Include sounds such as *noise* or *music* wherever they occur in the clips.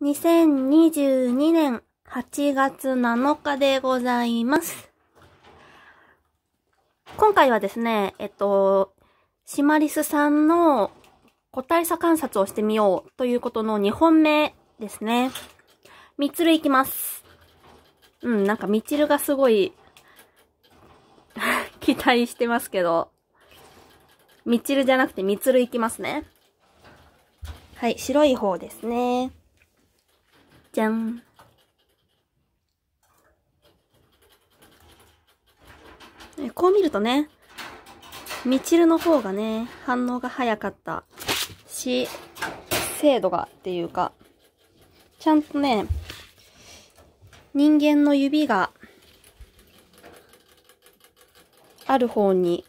2022年8月7日でございます。今回はですね、えっと、シマリスさんの個体差観察をしてみようということの2本目ですね。みつるいきます。うん、なんかみちるがすごい *laughs* 期待してますけど、みちるじゃなくてみつるいきますね。はい、白い方ですね。じゃん。えこう見るとね、みちるの方がね、反応が早かったし、精度がっていうか、ちゃんとね、人間の指がある方に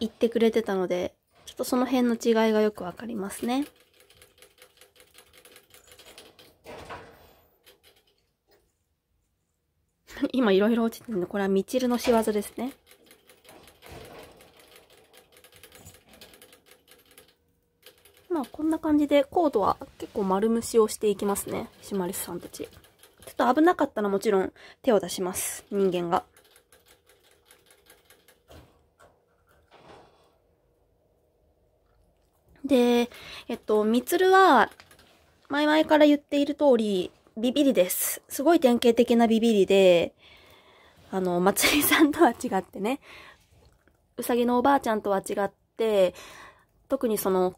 行ってくれてたので、ちょっとその辺の違いがよくわかりますね。今いろいろ落ちてるの。これはみちるの仕業ですね。まあこんな感じでコードは結構丸虫をしていきますね。シマリスさんたち。ちょっと危なかったらもちろん手を出します。人間が。で、えっと、みつるは、前々から言っている通り、ビビリです。すごい典型的なビビリで、あの、まつりさんとは違ってね、うさぎのおばあちゃんとは違って、特にその、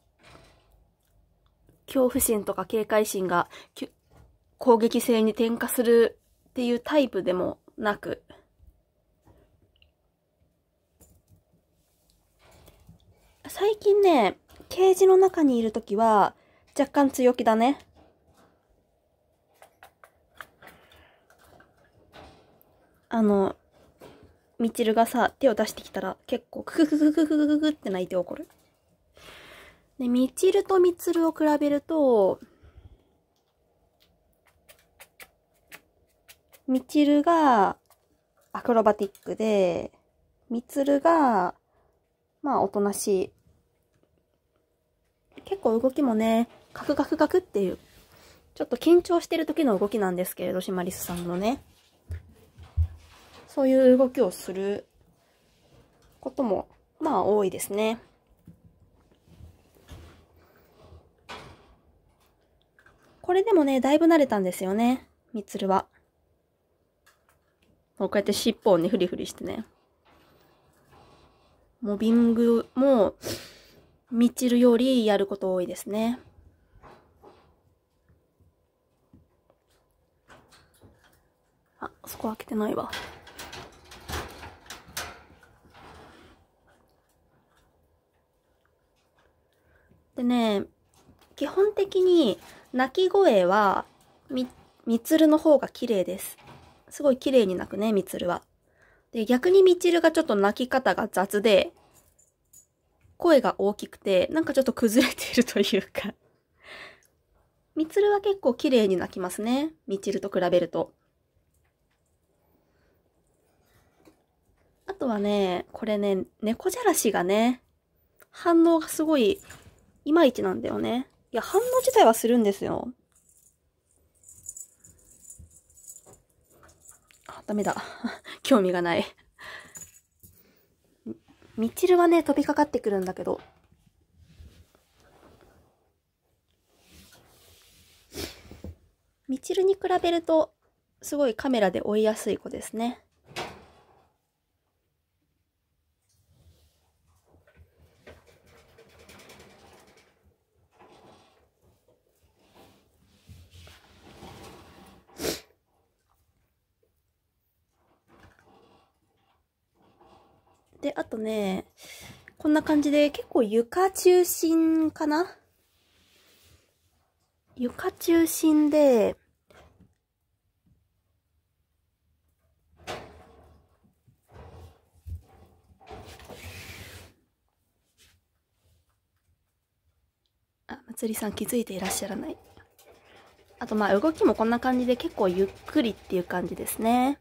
恐怖心とか警戒心が攻撃性に転化するっていうタイプでもなく、最近ね、ケージの中にいるときは若干強気だね。あの、みちるがさ、手を出してきたら、結構、ククククククククって泣いて怒る。で、みちるとみつるを比べると、みちるがアクロバティックで、みつるが、まあ、おとなしい。結構動きもね、カクカクカクっていう、ちょっと緊張してる時の動きなんですけれど、シマリスさんのね。そういう動きをすることも、まあ多いですね。これでもね、だいぶ慣れたんですよね、みつるは。こうやって尻尾をね、フリフリしてね。モビングも、みちるよりやること多いですね。あ、そこ開けてないわ。でね、基本的に鳴き声はみ、みつるの方が綺麗です。すごい綺麗に鳴くね、みつるは。で、逆にみちるがちょっと鳴き方が雑で、声が大きくて、なんかちょっと崩れているというかみつるは結構綺麗に鳴きますね。みちると比べると。あとはね、これね、猫じゃらしがね、反応がすごいいまいちなんだよね。いや、反応自体はするんですよ。あ、ダメだ。*laughs* 興味がない。みちるはね、飛びかかってくるんだけど。みちるに比べると、すごいカメラで追いやすい子ですね。ね、こんな感じで結構床中心かな床中心で、あ、まつりさん気づいていらっしゃらない。あとまあ動きもこんな感じで結構ゆっくりっていう感じですね。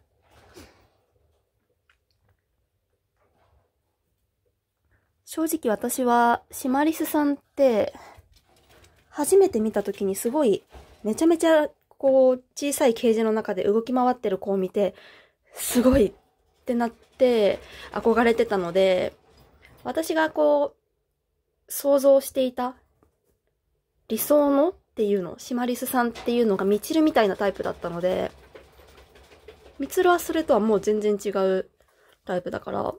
正直私はシマリスさんって初めて見た時にすごいめちゃめちゃこう小さいケージの中で動き回ってる子を見てすごいってなって憧れてたので私がこう想像していた理想のっていうのシマリスさんっていうのがミチルみたいなタイプだったのでミつルはそれとはもう全然違うタイプだから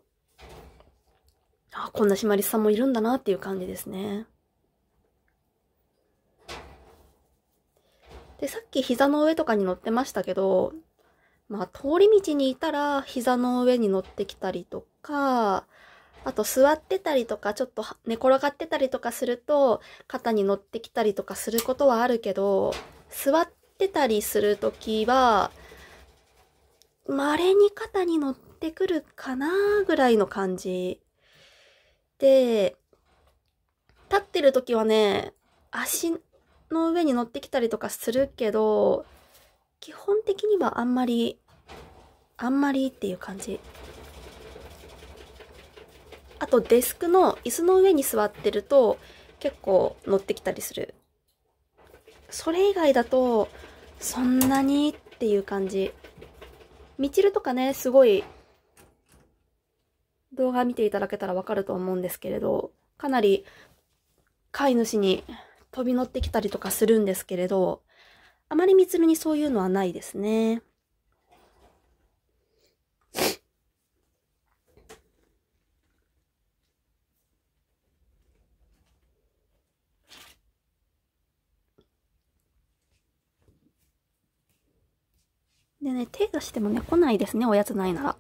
あこんなシマリスさんもいるんだなっていう感じですね。で、さっき膝の上とかに乗ってましたけど、まあ、通り道にいたら膝の上に乗ってきたりとか、あと座ってたりとか、ちょっと寝転がってたりとかすると、肩に乗ってきたりとかすることはあるけど、座ってたりするときは、稀に肩に乗ってくるかなぐらいの感じで、立ってる時はね、足の上に乗ってきたりとかするけど、基本的にはあんまり、あんまりっていう感じ。あとデスクの椅子の上に座ってると結構乗ってきたりする。それ以外だと、そんなにっていう感じ。みちるとかね、すごい動画見ていただけたらわかると思うんですけれど、かなり飼い主に飛び乗ってきたりとかするんですけれど、あまり見つめにそういうのはないですね。でね、手出してもね、来ないですね、おやつないなら。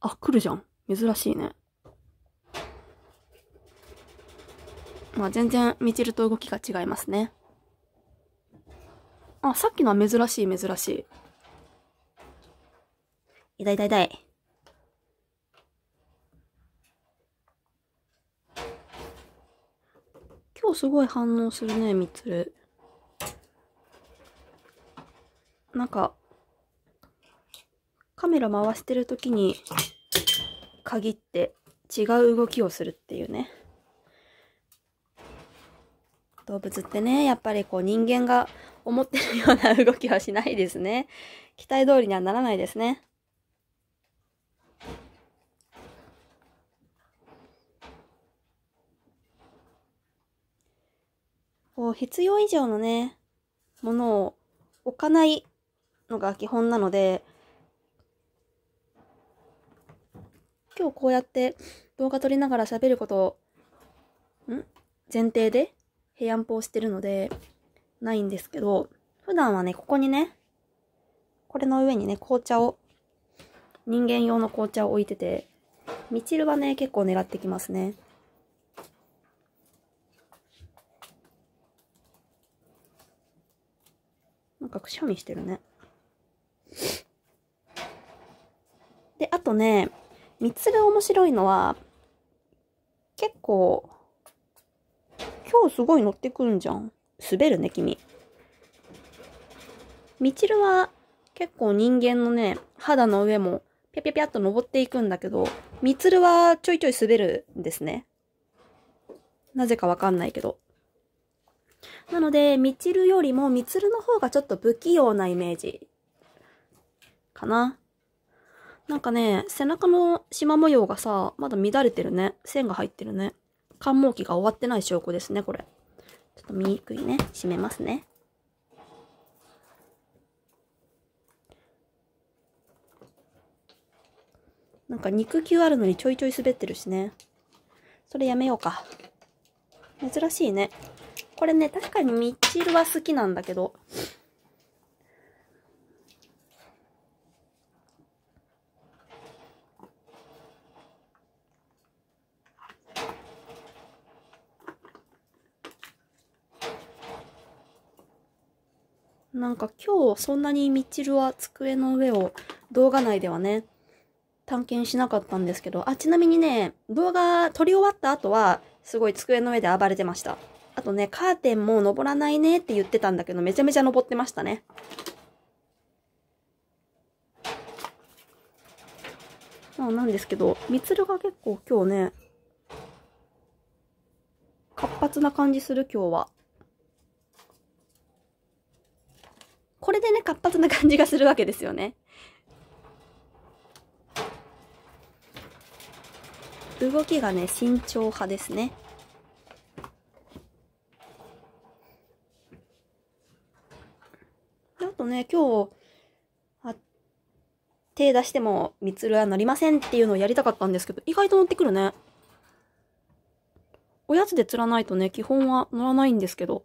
あ、来るじゃん。珍しいね。まあ全然、みちると動きが違いますね。あ、さっきのは珍しい、珍しい。痛い痛い痛い。今日すごい反応するね、みつる。なんか、カメラ回してる時に限って違う動きをするっていうね。動物ってね、やっぱりこう人間が思ってるような動きはしないですね。期待通りにはならないですね。こう必要以上のね、ものを置かないのが基本なので、今日こうやって動画撮りながら喋ることを、ん前提で平安法してるので、ないんですけど、普段はね、ここにね、これの上にね、紅茶を、人間用の紅茶を置いてて、みちるはね、結構狙ってきますね。なんかくしゃみしてるね。で、あとね、みつが面白いのは、結構、今日すごい乗ってくんじゃん。滑るね、君。みちるは結構人間のね、肌の上もぴゃぴゃぴゃっと登っていくんだけど、みつるはちょいちょい滑るんですね。なぜかわかんないけど。なので、みちるよりもみつるの方がちょっと不器用なイメージかな。なんかね、背中の縞模様がさ、まだ乱れてるね。線が入ってるね。寒毛期が終わってない証拠ですね、これ。ちょっと見にくいね。締めますね。なんか肉球あるのにちょいちょい滑ってるしね。それやめようか。珍しいね。これね、確かにミッチルは好きなんだけど、なんか今日そんなにみちるは机の上を動画内ではね、探検しなかったんですけど、あ、ちなみにね、動画撮り終わった後は、すごい机の上で暴れてました。あとね、カーテンも登らないねって言ってたんだけど、めちゃめちゃ登ってましたね。まあなんですけど、みつるが結構今日ね、活発な感じする今日は。これでね、活発な感じがするわけですよね。動きがね、慎重派ですね。あとね、今日、手出しても、みつるはなりませんっていうのをやりたかったんですけど、意外と乗ってくるね。おやつで釣らないとね、基本は乗らないんですけど。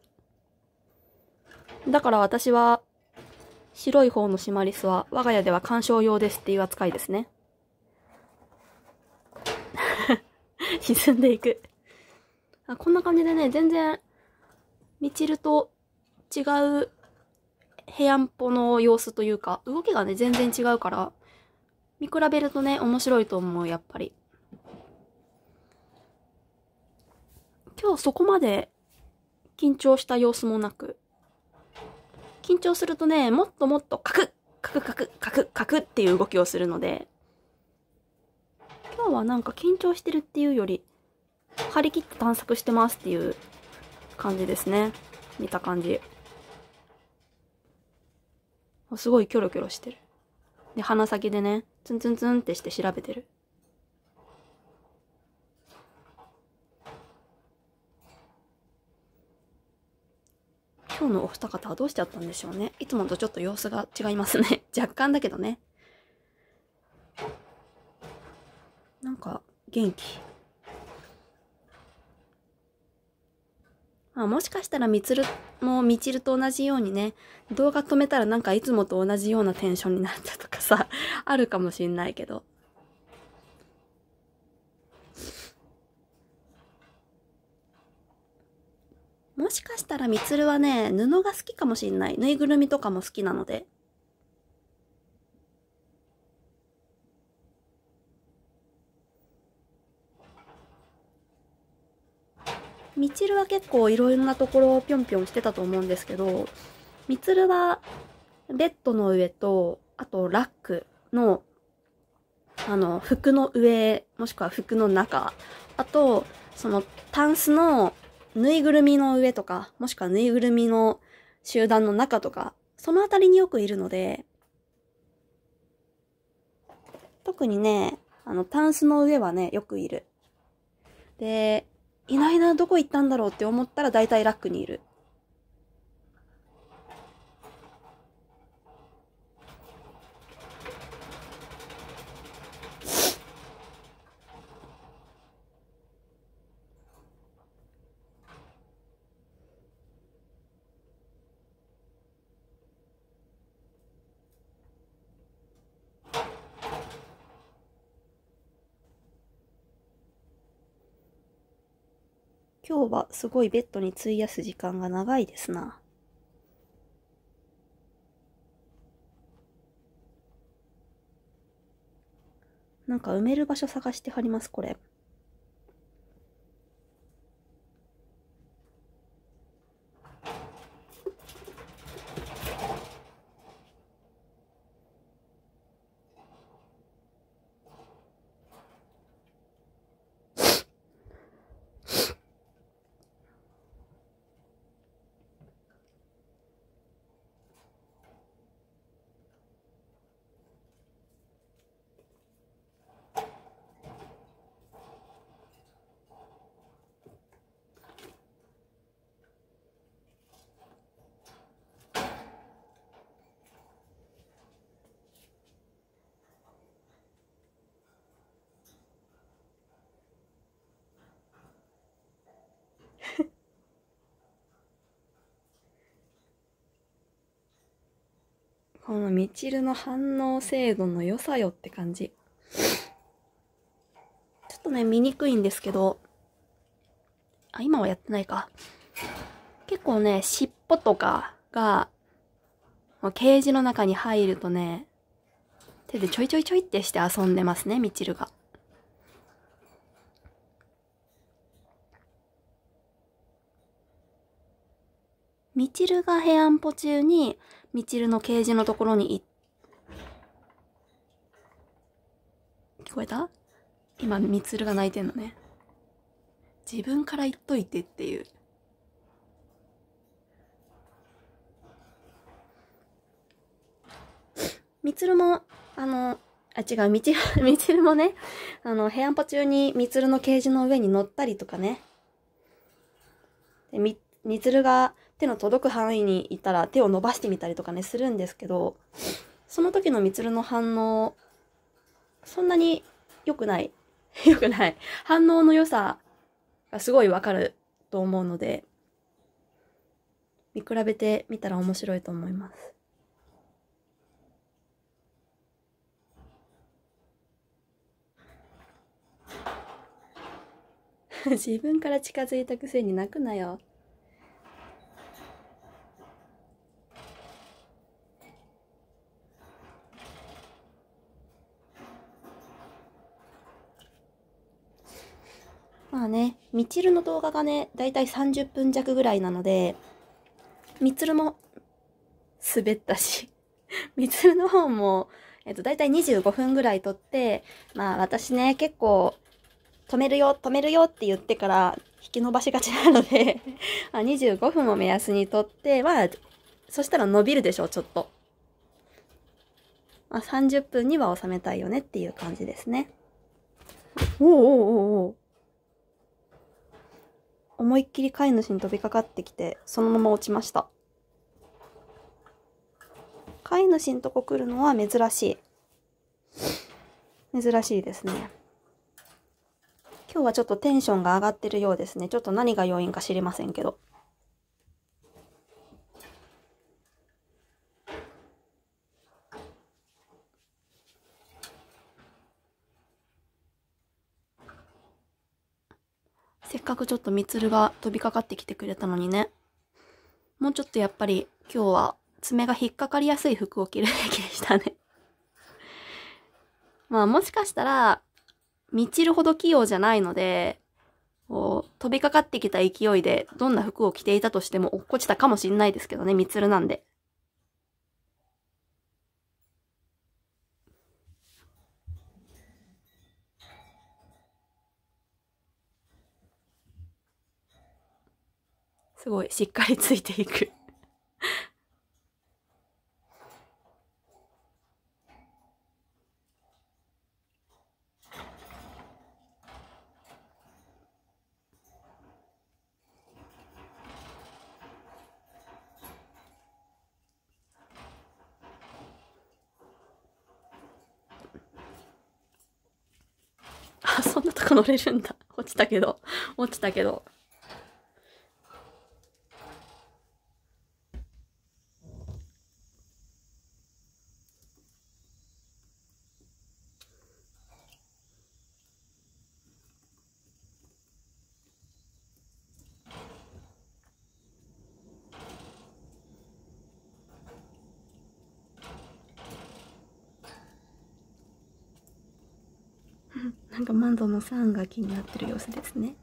だから私は、白い方のシマリスは、我が家では観賞用ですっていう扱いですね。*laughs* 沈んでいくあ。こんな感じでね、全然、みちると違う部屋んぽの様子というか、動きがね、全然違うから、見比べるとね、面白いと思う、やっぱり。今日そこまで緊張した様子もなく、緊張するとね、もっともっとカクッ、カクカク、カクカクっていう動きをするので、今日はなんか緊張してるっていうより、張り切って探索してますっていう感じですね。見た感じ。すごいキョロキョロしてる。で、鼻先でね、ツンツンツンってして調べてる。今日のお二方はどうしちゃったんでしょうね。いつもとちょっと様子が違いますね。*laughs* 若干だけどね。なんか、元気。まあ、もしかしたらみつるもみちると同じようにね、動画止めたらなんかいつもと同じようなテンションになったとかさ、あるかもしんないけど。もしかしたらみつるはね、布が好きかもしんない。ぬいぐるみとかも好きなので。みちるは結構いろいろなところをぴょんぴょんしてたと思うんですけど、みつるはベッドの上と、あとラックの、あの、服の上、もしくは服の中、あと、その、タンスのぬいぐるみの上とか、もしくはぬいぐるみの集団の中とか、そのあたりによくいるので、特にね、あの、タンスの上はね、よくいる。で、いないな、どこ行ったんだろうって思ったら大体ラックにいる。今日はすごいベッドに費やす時間が長いですな。なんか埋める場所探してはります、これ。このみちるの反応精度の良さよって感じ。ちょっとね、見にくいんですけど、あ、今はやってないか。結構ね、尻尾とかが、ケージの中に入るとね、手でちょいちょいちょいってして遊んでますね、みちるが。みちるがヘアンポ中に、みちるのケージのところに聞こえた今、みつるが泣いてんのね。自分から言っといてっていう。みつるも、あの、あ、違う、みちる、みちるもね、あの、ヘアン中にみつるのケージの上に乗ったりとかね。でみ、ミつるが手の届く範囲にいたら手を伸ばしてみたりとかね、するんですけど、その時のみつの反応、そんなに良くない。*laughs* 良くない。反応の良さがすごいわかると思うので、見比べてみたら面白いと思います。*laughs* 自分から近づいたくせに泣くなよ。まあね、みちるの動画がね、だいたい30分弱ぐらいなので、みつるも滑ったし、みつるの方も、えっと、だいたい25分ぐらい撮って、まあ私ね、結構、止めるよ、止めるよって言ってから引き伸ばしがちなので *laughs* あ、25分を目安に撮って、まあ、そしたら伸びるでしょ、ちょっと。まあ、30分には収めたいよねっていう感じですね。おおおおおお。思いっきり飼い主に飛びかかってきて、そのまま落ちました。飼い主のとこ来るのは珍しい。珍しいですね。今日はちょっとテンションが上がってるようですね。ちょっと何が要因か知りませんけど。っかくちょっとみつるが飛びかかってきてくれたのにね。もうちょっとやっぱり今日は爪が引っかかりやすい服を着るべきでしたね *laughs* まあもしかしたら、みちるほど器用じゃないので、こう、飛びかかってきた勢いでどんな服を着ていたとしても落っこちたかもしんないですけどね、みつるなんで。すごいしっかりついていくあ、そんなとこ乗れるんだ。落ちたけど。落ちたけど。なんかン足の3が気になってる様子ですね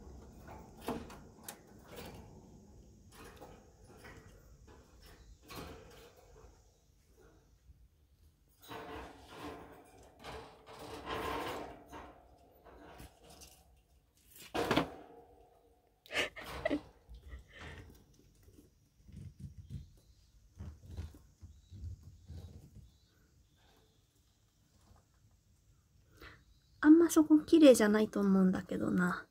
そこ綺麗じゃないと思うんだけどな。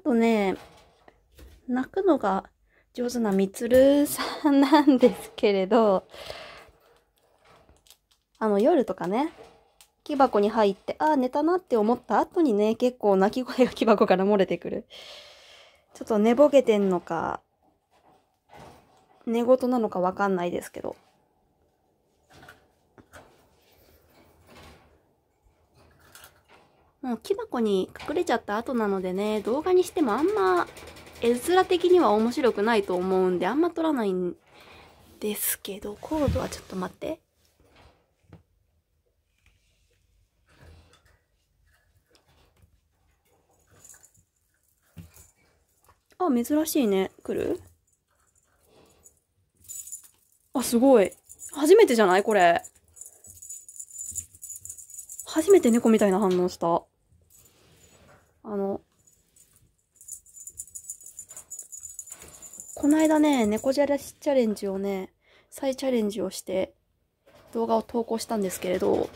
とね、泣くのが上手なみつるさんなんですけれど、あの夜とかね、木箱に入って、ああ、寝たなって思った後にね、結構泣き声が木箱から漏れてくる。ちょっと寝ぼけてんのか、寝言なのかわかんないですけど。もう木箱に隠れちゃった後なのでね、動画にしてもあんま絵面的には面白くないと思うんで、あんま撮らないんですけど、コードはちょっと待って。あ、珍しいね。来るあ、すごい。初めてじゃないこれ。初めて猫みたいな反応した。あの、この間ね、猫じゃらしチャレンジをね、再チャレンジをして動画を投稿したんですけれど、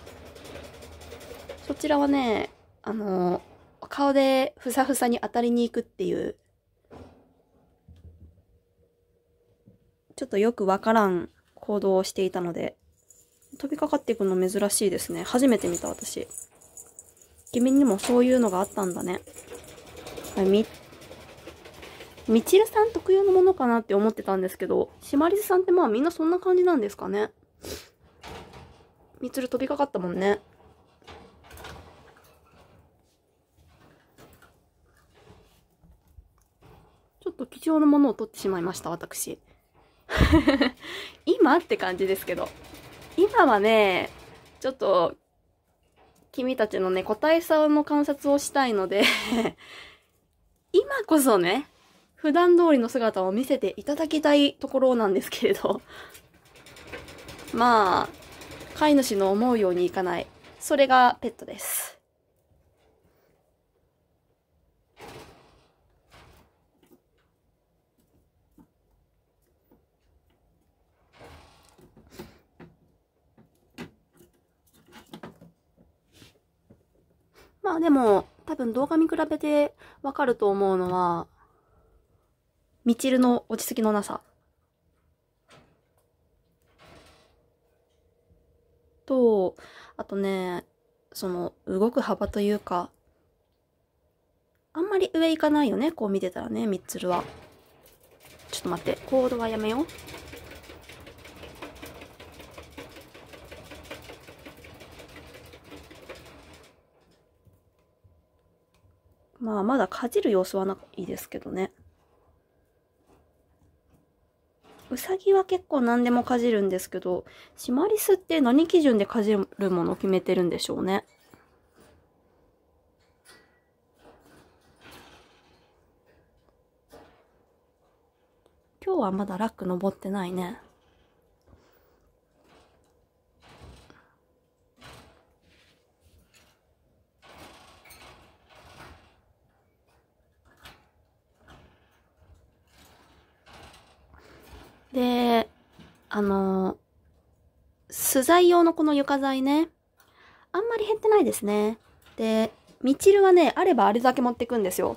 そちらはね、あの、顔でふさふさに当たりに行くっていう、ちょっとよくわからん行動をしていたので、飛びかかっていくの珍しいですね。初めて見た私。君にもそういうのがあったんだね。み、みちるさん特有のものかなって思ってたんですけど、シマリスさんってまあみんなそんな感じなんですかね。みつる飛びかかったもんね。ちょっと貴重なものを取ってしまいました、私。*laughs* 今って感じですけど。今はね、ちょっと君たちのね、個体差の観察をしたいので *laughs* 今こそね、普段通りの姿を見せていただきたいところなんですけれどまあ、飼い主の思うようにいかない。それがペットです。まあでも、多分動画見比べてわかると思うのは、みちるの落ち着きのなさ。と、あとね、その動く幅というか、あんまり上行かないよね、こう見てたらね、みつるは。ちょっと待って、コードはやめよう。まあ、まだかじる様子はないですけどね。うさぎは結構何でもかじるんですけど、シマリスって何基準でかじるものを決めてるんでしょうね。今日はまだラック登ってないね。で、あの、素材用のこの床材ね、あんまり減ってないですね。で、ミチルはね、あればあれだけ持ってくんですよ。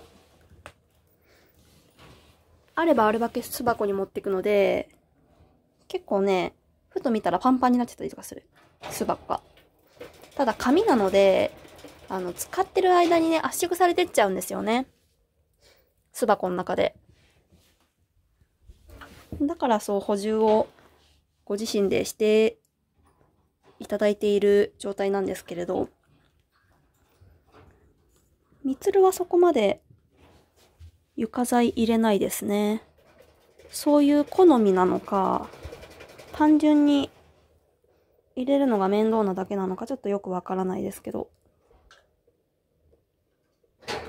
あればあるだけ巣箱に持ってくので、結構ね、ふと見たらパンパンになっちゃったりとかする。巣箱が。ただ紙なので、あの、使ってる間にね、圧縮されてっちゃうんですよね。巣箱の中で。だからそう補充をご自身でしていただいている状態なんですけれど、みつるはそこまで床材入れないですね。そういう好みなのか、単純に入れるのが面倒なだけなのかちょっとよくわからないですけど。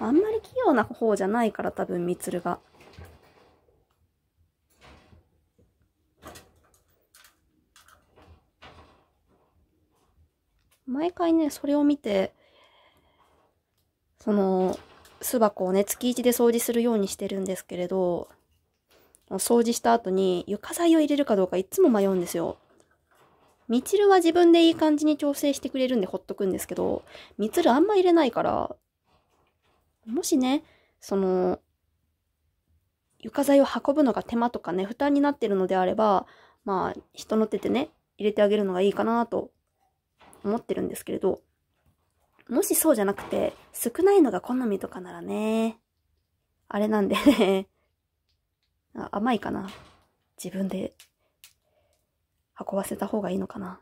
あんまり器用な方じゃないから多分みつるが。毎回ね、それを見て、その、巣箱をね、月1で掃除するようにしてるんですけれど、掃除した後に床材を入れるかどうかいつも迷うんですよ。みちるは自分でいい感じに調整してくれるんでほっとくんですけど、みつるあんま入れないから、もしね、その、床材を運ぶのが手間とかね、負担になってるのであれば、まあ、人の手でね、入れてあげるのがいいかなと思ってるんですけれど、もしそうじゃなくて、少ないのが好みとかならね、あれなんでね *laughs* 甘いかな自分で運ばせた方がいいのかな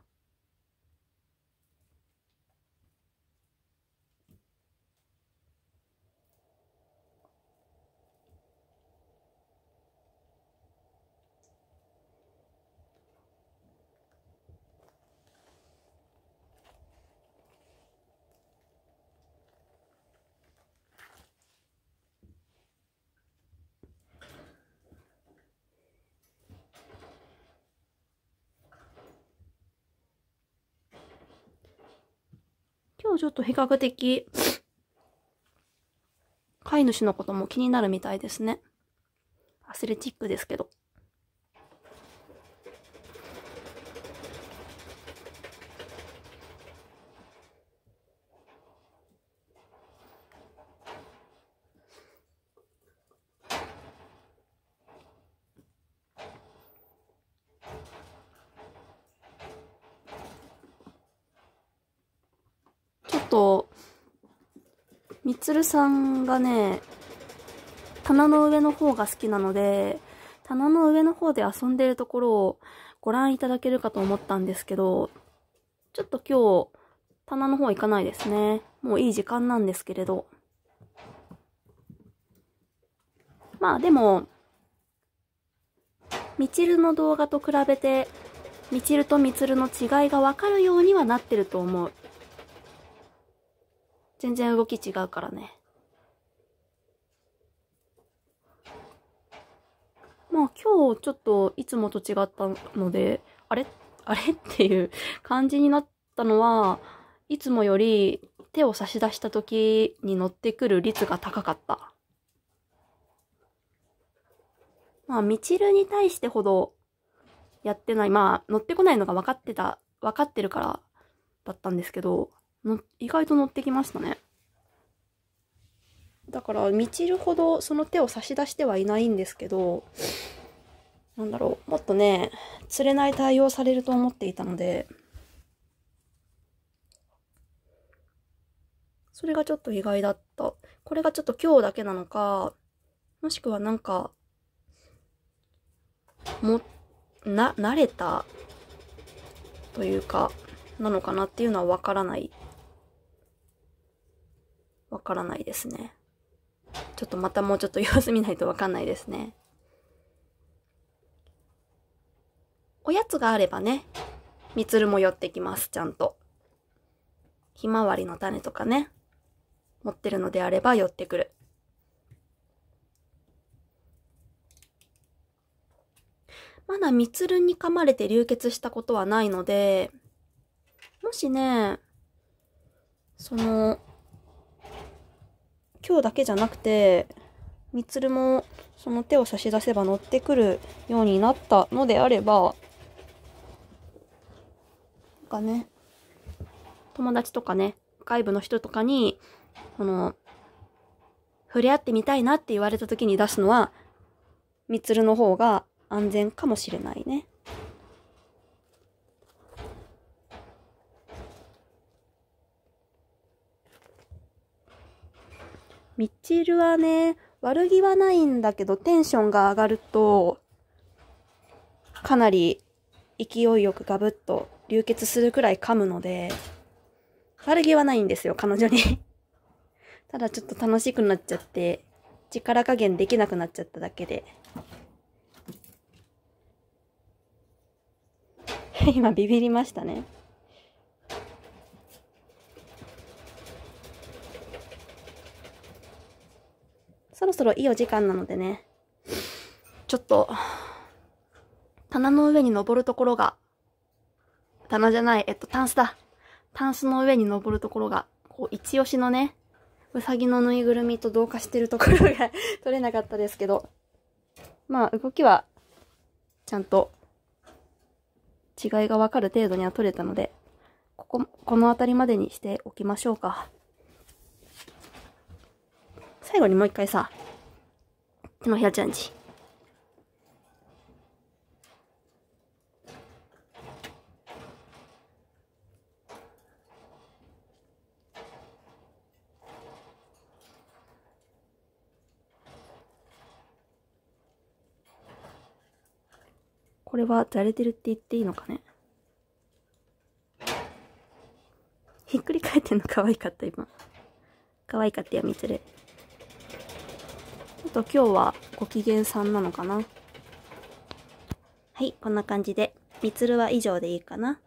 もちょっと比較的、飼い主のことも気になるみたいですね。アスレチックですけど。るさんがね、棚の上の方が好きなので、棚の上の方で遊んでるところをご覧いただけるかと思ったんですけど、ちょっと今日、棚の方行かないですね。もういい時間なんですけれど。まあでも、みちるの動画と比べて、みちるとみつるの違いがわかるようにはなってると思う。全然動き違うからね。まあ今日ちょっといつもと違ったので、あれ *laughs* あれっていう感じになったのは、いつもより手を差し出した時に乗ってくる率が高かった。まあ、みちるに対してほどやってない。まあ、乗ってこないのが分かってた、分かってるからだったんですけど、の意外と乗ってきましたね。だから満ちるほどその手を差し出してはいないんですけど、なんだろう、もっとね、釣れない対応されると思っていたので、それがちょっと意外だった。これがちょっと今日だけなのか、もしくはなんか、も、な、慣れたというか、なのかなっていうのはわからないわからないですね。ちょっとまたもうちょっと様子見ないとわかんないですね。おやつがあればね、みつるも寄ってきます、ちゃんと。ひまわりの種とかね、持ってるのであれば寄ってくる。まだみつるに噛まれて流血したことはないので、もしね、その、今日だけじゃなくてみつるもその手を差し出せば乗ってくるようになったのであればなんかね友達とかね外部の人とかにその触れ合ってみたいなって言われた時に出すのはみつるの方が安全かもしれないね。ミチールはね、悪気はないんだけど、テンションが上がると、かなり勢いよくガブッと流血するくらい噛むので、悪気はないんですよ、彼女に *laughs* ただちょっと楽しくなっちゃって、力加減できなくなっちゃっただけで。*laughs* 今ビビりましたね。そろそろいいお時間なのでね、ちょっと、棚の上に登るところが、棚じゃない、えっと、タンスだ。タンスの上に登るところが、こう、一押しのね、うさぎのぬいぐるみと同化してるところが *laughs* 取れなかったですけど、まあ、動きは、ちゃんと、違いがわかる程度には取れたので、ここ、この辺りまでにしておきましょうか。最後にもう一回さ、手のひらチャレンジ。これはじゃれてるって言っていいのかねひっくり返ってんの可愛かった今可愛かったよみつるょっと今日はご機嫌さんなのかなはい、こんな感じで、みつるは以上でいいかな。